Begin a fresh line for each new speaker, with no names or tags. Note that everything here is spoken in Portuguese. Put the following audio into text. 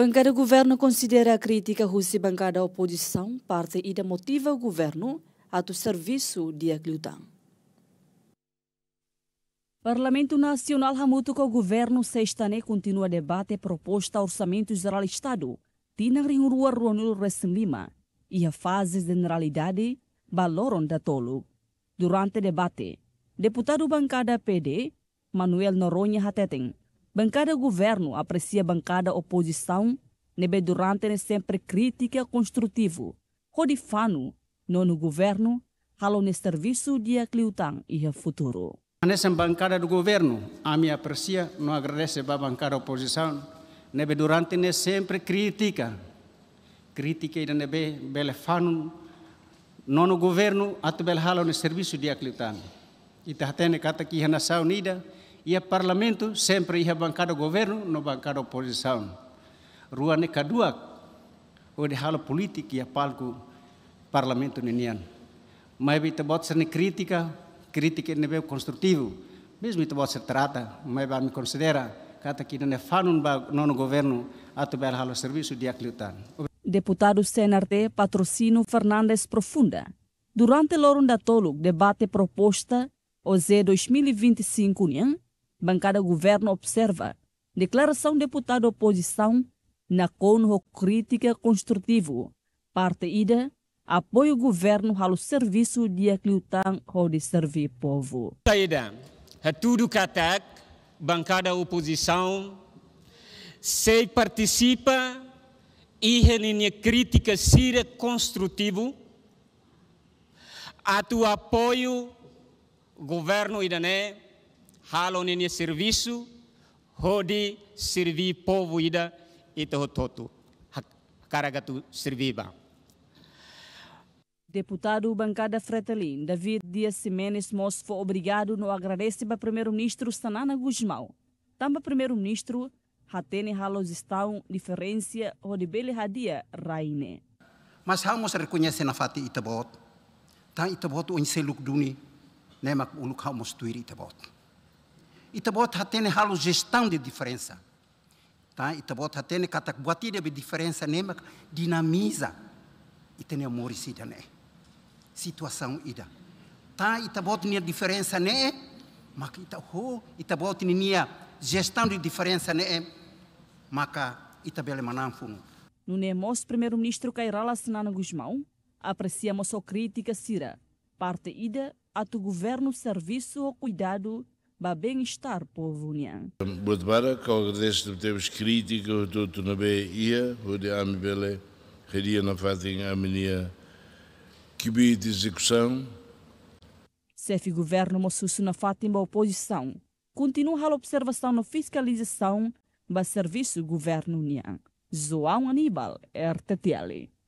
Bancada Governo considera a crítica russa bancada oposição parte e da motiva o governo a do serviço de Aglutan. Parlamento Nacional ramuto com o governo sexta-ne continua debate proposta orçamento geral Estado, Tina Rinrua Ronul Recem Lima, e a fase generalidade Baloron da Durante o debate, deputado bancada PD, Manuel Noronha Hateten, Bancada governo aprecia bancada oposição, nebe durante ne é sempre crítica construtivo. Rodifano, nono governo, halo ne serviço dia cliutang e futuro.
Nessa bancada do governo, a minha aprecia, não agradece para a bancada oposição, nebe durante ne é sempre crítica. Crítica e nebe belefano, nono governo, ato bel halo ne serviço dia cliutang. E tatene kata a Nação unida, e o parlamento sempre ia bancar o governo, não a oposição. Rua ne kadua, o de hala política e a palco parlamento nenian. Mas bita bota ser crítica, crítica ne beu construtivo. Mesmo bita bota ser trata, mas ba me considera kata que ne é ba nono governo atu bel hala serviço de aclutar.
Deputado CNRT, Patrocínio Fernandes Profunda. Durante o Lorunda Tolu debate proposta OZ 2025 União, Bancada Governo observa. Declaração deputado oposição na CONRO crítica construtivo. Parte ida apoio governo ao serviço de aclutar ou de servir povo. Saída, é
tudo catak, bancada oposição, se participa e relinha crítica sira construtivo, a tu apoio governo idané, halonini serviço, hodi servi povo ida ito toto. Caragatu serviba.
Deputado Bancada Fretilin, David Dias Simenes Mosfo, foi obrigado no agradece para Primeiro-Ministro Sanana Guzmão. Também Primeiro-Ministro Hatene Halos estão diferença Rodibele Hadia Raine.
Mas vamos reconhecer na fati itabot. Tá itabot o inseluk duni. Nemak uluk hamos tuir itabot. Itabota tem halo gestão de diferença. Tá? Itabota tem kata buatida de diferença nema né? dinamiza. E tem amor sida né. Situação ida. Tá itabot nia diferença né. Mas ita ho itabot nia gestão de diferença né. Maka itabele mananfung.
No Nemos, primeiro-ministro Cairala Senana Guzmão apreciamos a crítica Sira, parte ida a governo serviço ou cuidado estar Babenhar Povonia.
Botbara, que agradeço temos crítica, tudo na o de a Amibele, queria na Fatim, a minha que de execução.
CEF Governo Mossusso na Fátima Oposição. Continua a observação na fiscalização do Serviço Governo União. João Aníbal, RTTL.